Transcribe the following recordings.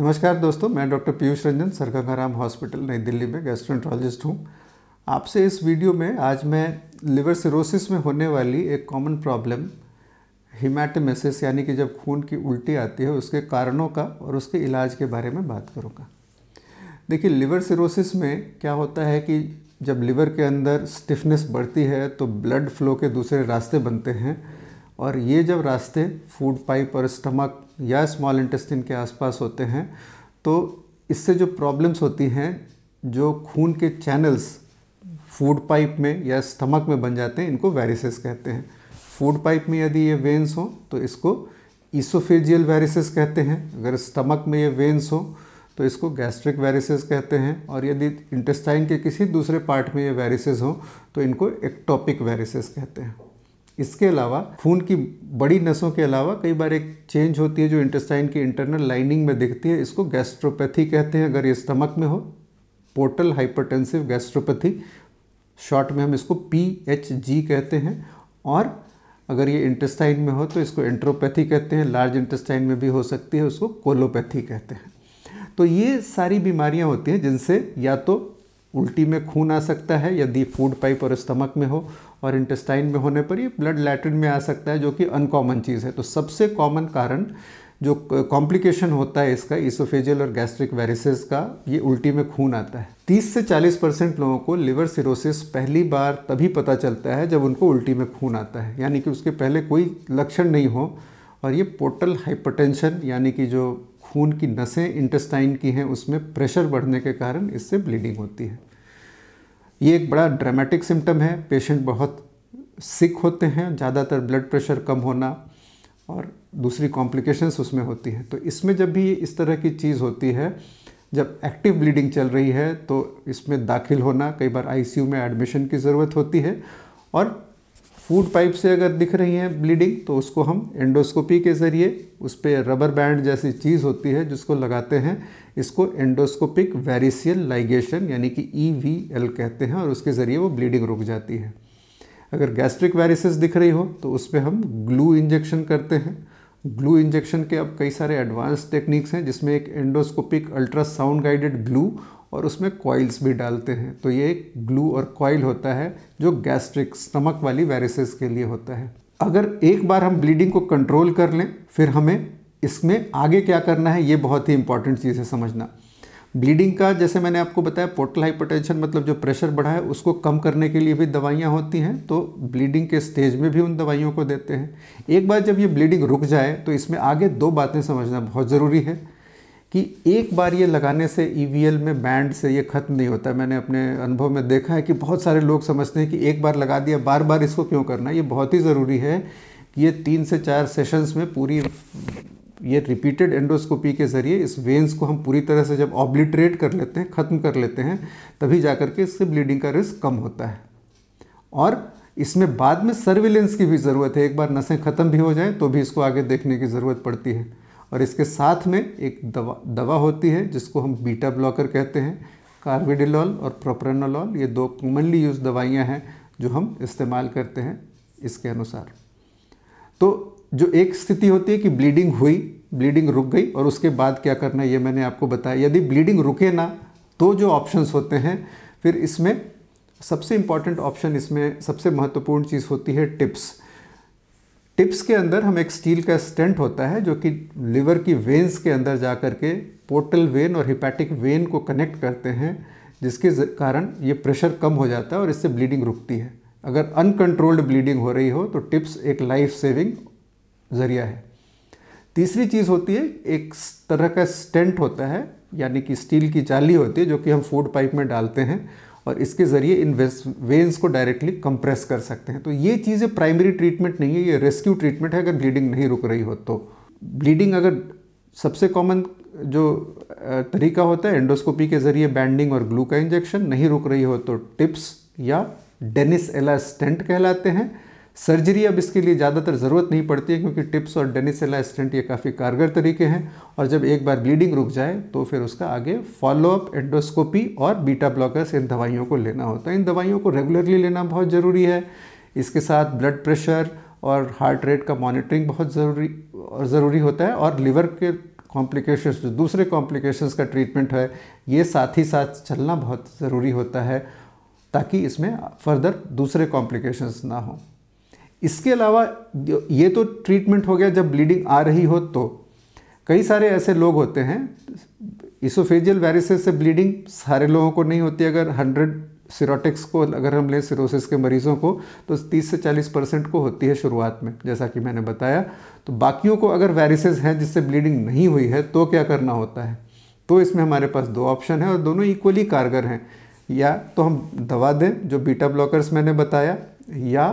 नमस्कार दोस्तों मैं डॉक्टर पीयूष रंजन राम हॉस्पिटल नई दिल्ली में गैस्ट्रोन्ट्रोलॉजिस्ट हूँ आपसे इस वीडियो में आज मैं लिवर सिरोसिस में होने वाली एक कॉमन प्रॉब्लम हिमाटेमेसिस यानी कि जब खून की उल्टी आती है उसके कारणों का और उसके इलाज के बारे में बात करूँगा देखिए लिवर सिरोसिस में क्या होता है कि जब लिवर के अंदर स्टिफनेस बढ़ती है तो ब्लड फ्लो के दूसरे रास्ते बनते हैं और ये जब रास्ते फूड पाइप और स्टमक या स्मॉल इंटेस्टिन के आसपास होते हैं तो इससे जो प्रॉब्लम्स होती हैं जो खून के चैनल्स फूड पाइप में या स्टमक में बन जाते हैं इनको वेरिसेस कहते हैं फूड पाइप में यदि ये वेंस हो तो इसको ईसोफेजियल वायरसेस कहते हैं अगर स्टमक में ये वेंस हो तो इसको गैस्ट्रिक वायरसेस कहते हैं और यदि इंटेस्टाइन के किसी दूसरे पार्ट में ये वायरसेस हो तो इनको एक्टॉपिक वायरसेस कहते हैं इसके अलावा खून की बड़ी नसों के अलावा कई बार एक चेंज होती है जो इंटेस्टाइन की इंटरनल लाइनिंग में दिखती है इसको गैस्ट्रोपैथी कहते हैं अगर ये स्टमक में हो पोर्टल हाइपरटेंसिव गैस्ट्रोपैथी शॉर्ट में हम इसको पी एच जी कहते हैं और अगर ये इंटेस्टाइन में हो तो इसको एंट्रोपैथी कहते हैं लार्ज इंटेस्टाइन में भी हो सकती है उसको कोलोपैथी कहते हैं तो ये सारी बीमारियां होती हैं जिनसे या तो उल्टी में खून आ सकता है यदि फूड पाइप और स्टमक में हो और इंटेस्टाइन में होने पर ये ब्लड लैट्रिन में आ सकता है जो कि अनकॉमन चीज़ है तो सबसे कॉमन कारण जो कॉम्प्लिकेशन होता है इसका इसोफेजियल और गैस्ट्रिक वायरसेस का ये उल्टी में खून आता है 30 से 40 परसेंट लोगों को लिवर सिरोसिस पहली बार तभी पता चलता है जब उनको उल्टी में खून आता है यानी कि उसके पहले कोई लक्षण नहीं हो और ये पोर्टल हाइपरटेंशन यानी कि जो खून की नसें इंटेस्टाइन की हैं उसमें प्रेशर बढ़ने के कारण इससे ब्लीडिंग होती है ये एक बड़ा ड्रामेटिक सिम्टम है पेशेंट बहुत सिक होते हैं ज़्यादातर ब्लड प्रेशर कम होना और दूसरी कॉम्प्लिकेशंस उसमें होती हैं तो इसमें जब भी इस तरह की चीज़ होती है जब एक्टिव ब्लीडिंग चल रही है तो इसमें दाखिल होना कई बार आईसीयू में एडमिशन की ज़रूरत होती है और फूड पाइप से अगर दिख रही हैं ब्लीडिंग तो उसको हम एंडोस्कोपी के ज़रिए उस पर रबर बैंड जैसी चीज़ होती है जिसको लगाते हैं इसको एंडोस्कोपिक वेरिसियल लाइगेशन यानी कि ई वी एल कहते हैं और उसके ज़रिए वो ब्लीडिंग रुक जाती है अगर गैस्ट्रिक वायरसेस दिख रही हो तो उस पर हम ग्लू इंजेक्शन करते हैं ग्लू इंजेक्शन के अब कई सारे एडवांस टेक्निक्स हैं जिसमें एक एंडोस्कोपिक अल्ट्रासाउंड गाइडेड ग्लू और उसमें कॉइल्स भी डालते हैं तो ये एक ग्लू और कॉइल होता है जो गैस्ट्रिक स्टमक वाली वायरसेस के लिए होता है अगर एक बार हम ब्लीडिंग को कंट्रोल कर लें फिर हमें इसमें आगे क्या करना है ये बहुत ही इंपॉर्टेंट चीज़ है समझना ब्लीडिंग का जैसे मैंने आपको बताया पोर्टल हाइपरटेंशन मतलब जो प्रेशर बढ़ा है उसको कम करने के लिए भी दवाइयाँ होती हैं तो ब्लीडिंग के स्टेज में भी उन दवाइयों को देते हैं एक बार जब ये ब्लीडिंग रुक जाए तो इसमें आगे दो बातें समझना बहुत ज़रूरी है कि एक बार ये लगाने से ई e में बैंड से ये ख़त्म नहीं होता मैंने अपने अनुभव में देखा है कि बहुत सारे लोग समझते हैं कि एक बार लगा दिया बार बार इसको क्यों करना ये बहुत ही ज़रूरी है कि ये तीन से चार सेशंस में पूरी ये रिपीटेड एंडोस्कोपी के ज़रिए इस वेंस को हम पूरी तरह से जब ऑब्लिट्रेट कर लेते हैं ख़त्म कर लेते हैं तभी जा करके इससे ब्लीडिंग का रिस्क कम होता है और इसमें बाद में सर्विलेंस की भी ज़रूरत है एक बार नसें ख़त्म भी हो जाएं तो भी इसको आगे देखने की ज़रूरत पड़ती है और इसके साथ में एक दवा दवा होती है जिसको हम बीटा ब्लॉकर कहते हैं कार्बिडिलॉल और प्रोप्रेनोलॉल ये दो कॉमनली यूज दवाइयाँ हैं जो हम इस्तेमाल करते हैं इसके अनुसार तो जो एक स्थिति होती है कि ब्लीडिंग हुई ब्लीडिंग रुक गई और उसके बाद क्या करना है ये मैंने आपको बताया यदि ब्लीडिंग रुके ना तो जो ऑप्शंस होते हैं फिर इसमें सबसे इम्पॉर्टेंट ऑप्शन इसमें सबसे महत्वपूर्ण चीज़ होती है टिप्स टिप्स के अंदर हम एक स्टील का स्टेंट होता है जो कि लिवर की वेन्स के अंदर जा कर के पोर्टल वेन और हिपैटिक वेन को कनेक्ट करते हैं जिसके कारण ये प्रेशर कम हो जाता है और इससे ब्लीडिंग रुकती है अगर अनकंट्रोल्ड ब्लीडिंग हो रही हो तो टिप्स एक लाइफ सेविंग ज़रिया है तीसरी चीज़ होती है एक तरह का स्टेंट होता है यानी कि स्टील की जाली होती है जो कि हम फूड पाइप में डालते हैं और इसके ज़रिए इन वेन्स को डायरेक्टली कंप्रेस कर सकते हैं तो ये चीज़ें प्राइमरी ट्रीटमेंट नहीं है ये रेस्क्यू ट्रीटमेंट है अगर ब्लीडिंग नहीं रुक रही हो तो ब्लीडिंग अगर सबसे कॉमन जो तरीका होता है एंडोस्कोपी के ज़रिए बैंडिंग और ग्लू का इंजेक्शन नहीं रुक रही हो तो टिप्स या डेनिस एला स्टेंट कहलाते हैं सर्जरी अब इसके लिए ज़्यादातर ज़रूरत नहीं पड़ती है क्योंकि टिप्स और डेनिसेला स्टेंट ये काफ़ी कारगर तरीके हैं और जब एक बार ब्लीडिंग रुक जाए तो फिर उसका आगे फॉलोअप एंडोस्कोपी और बीटा ब्लॉकर्स इन दवाइयों को लेना होता है इन दवाइयों को रेगुलरली लेना बहुत ज़रूरी है इसके साथ ब्लड प्रेशर और हार्ट रेट का मॉनिटरिंग बहुत ज़रूरी और ज़रूरी होता है और लीवर के कॉम्प्लिकेशंस जो दूसरे कॉम्प्लिकेशंस का ट्रीटमेंट है ये साथ ही साथ चलना बहुत ज़रूरी होता है ताकि इसमें फर्दर दूसरे कॉम्प्लिकेशंस ना हों इसके अलावा ये तो ट्रीटमेंट हो गया जब ब्लीडिंग आ रही हो तो कई सारे ऐसे लोग होते हैं इसोफेजियल वायरसेस से ब्लीडिंग सारे लोगों को नहीं होती अगर हंड्रेड सिरोटिक्स को अगर हम लें सिरोसिस के मरीज़ों को तो 30 से 40 परसेंट को होती है शुरुआत में जैसा कि मैंने बताया तो बाकियों को अगर वायरसेस हैं जिससे ब्लीडिंग नहीं हुई है तो क्या करना होता है तो इसमें हमारे पास दो ऑप्शन है और दोनों इक्वली कारगर हैं या तो हम दवा दें जो बीटा ब्लॉकर्स मैंने बताया या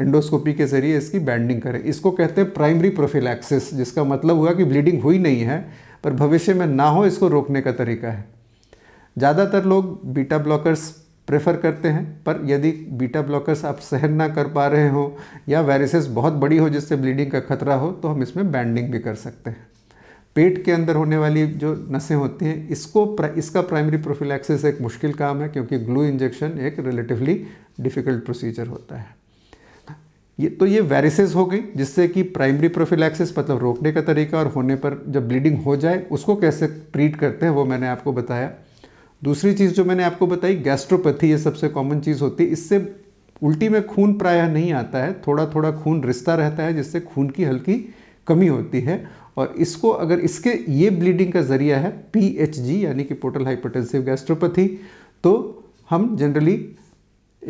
एंडोस्कोपी के जरिए इसकी बैंडिंग करें इसको कहते हैं प्राइमरी प्रोफिलैक्सिस जिसका मतलब हुआ कि ब्लीडिंग हुई नहीं है पर भविष्य में ना हो इसको रोकने का तरीका है ज़्यादातर लोग बीटा ब्लॉकर्स प्रेफर करते हैं पर यदि बीटा ब्लॉकर्स आप सहन ना कर पा रहे हो या वायरसेस बहुत बड़ी हो जिससे ब्लीडिंग का खतरा हो तो हम इसमें बैंडिंग भी कर सकते हैं पेट के अंदर होने वाली जो नसें होती हैं इसको इसका प्राइमरी प्रोफिलैक्सिस एक मुश्किल काम है क्योंकि ग्लू इंजेक्शन एक रिलेटिवली डिफ़िकल्ट प्रोसीजर होता है ये तो ये वेरिसेस हो गई जिससे कि प्राइमरी प्रोफिलैक्सिस मतलब रोकने का तरीका और होने पर जब ब्लीडिंग हो जाए उसको कैसे ट्रीट करते हैं वो मैंने आपको बताया दूसरी चीज़ जो मैंने आपको बताई गैस्ट्रोपैथी ये सबसे कॉमन चीज़ होती है इससे उल्टी में खून प्रायः नहीं आता है थोड़ा थोड़ा खून रिश्ता रहता है जिससे खून की हल्की कमी होती है और इसको अगर इसके ये ब्लीडिंग का ज़रिया है पी यानी कि पोटल हाइपरटेंसिव गैस्ट्रोपैथी तो हम जनरली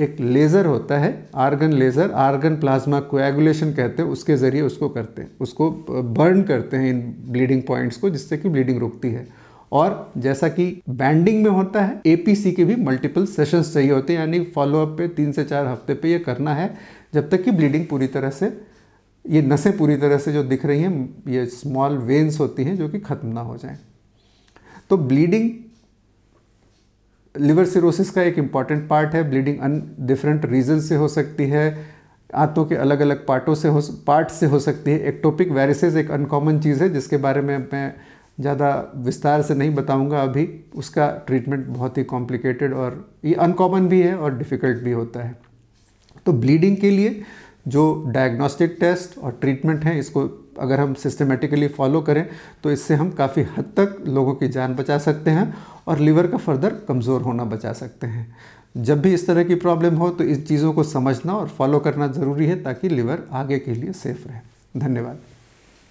एक लेज़र होता है argon laser argon plasma coagulation कहते हैं उसके ज़रिए उसको करते हैं उसको बर्न करते हैं इन ब्लीडिंग पॉइंट्स को जिससे कि ब्लीडिंग रुकती है और जैसा कि बैंडिंग में होता है एपीसी के भी मल्टीपल सेशंस चाहिए होते हैं यानी फॉलोअप पे तीन से चार हफ्ते पे ये करना है जब तक कि ब्लीडिंग पूरी तरह से ये नसें पूरी तरह से जो दिख रही हैं ये स्मॉल वेन्स होती हैं जो कि ख़त्म ना हो जाए तो ब्लीडिंग लिवर सिरोसिस का एक इम्पॉर्टेंट पार्ट है ब्लीडिंग अन डिफरेंट रीजन से हो सकती है आंतों के अलग अलग पार्टों से हो पार्ट से हो सकती है एक्टोपिक वायरसेज एक अनकॉमन चीज़ है जिसके बारे में मैं ज़्यादा विस्तार से नहीं बताऊंगा अभी उसका ट्रीटमेंट बहुत ही कॉम्प्लिकेटेड और ये अनकॉमन भी है और डिफ़िकल्ट भी होता है तो ब्लीडिंग के लिए जो डायग्नोस्टिक टेस्ट और ट्रीटमेंट है इसको अगर हम सिस्टमेटिकली फॉलो करें तो इससे हम काफ़ी हद तक लोगों की जान बचा सकते हैं और लीवर का फर्दर कमज़ोर होना बचा सकते हैं जब भी इस तरह की प्रॉब्लम हो तो इन चीज़ों को समझना और फॉलो करना ज़रूरी है ताकि लीवर आगे के लिए सेफ रहे धन्यवाद